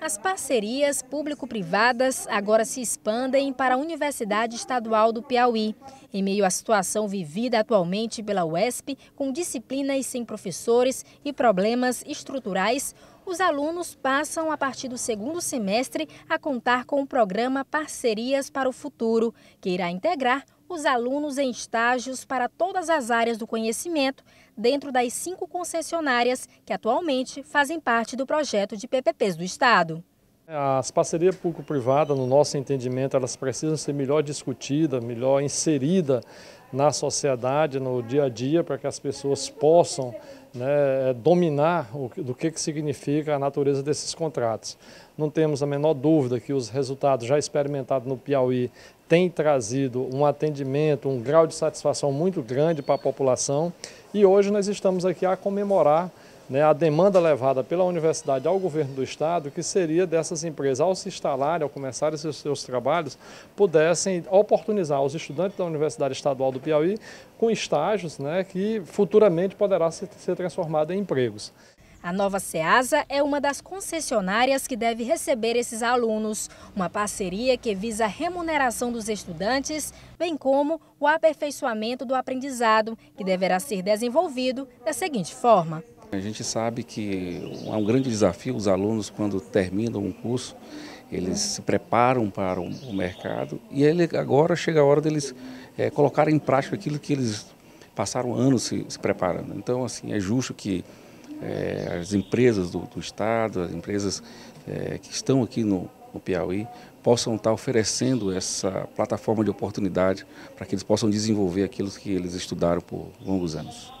As parcerias público-privadas agora se expandem para a Universidade Estadual do Piauí. Em meio à situação vivida atualmente pela UESP, com disciplinas sem professores e problemas estruturais, os alunos passam, a partir do segundo semestre, a contar com o programa Parcerias para o Futuro, que irá integrar os alunos em estágios para todas as áreas do conhecimento dentro das cinco concessionárias que atualmente fazem parte do projeto de PPPs do Estado. As parcerias público-privada, no nosso entendimento, elas precisam ser melhor discutidas, melhor inseridas na sociedade, no dia a dia, para que as pessoas possam né, eh, dominar o, do que, que significa a natureza desses contratos. Não temos a menor dúvida que os resultados já experimentados no Piauí têm trazido um atendimento, um grau de satisfação muito grande para a população e hoje nós estamos aqui a comemorar né, a demanda levada pela universidade ao governo do estado, que seria dessas empresas, ao se instalarem, ao começarem seus, seus trabalhos, pudessem oportunizar os estudantes da Universidade Estadual do Piauí com estágios né, que futuramente poderá ser, ser transformado em empregos. A nova SEASA é uma das concessionárias que deve receber esses alunos, uma parceria que visa a remuneração dos estudantes, bem como o aperfeiçoamento do aprendizado, que deverá ser desenvolvido da seguinte forma. A gente sabe que é um grande desafio os alunos quando terminam um curso, eles se preparam para o mercado e ele, agora chega a hora deles é, colocarem em prática aquilo que eles passaram anos se, se preparando. Então, assim, é justo que é, as empresas do, do, Estado, as empresas é, que estão aqui no, no Piauí, possam estar oferecendo essa plataforma de oportunidade para que eles possam desenvolver aquilo que eles estudaram por longos anos.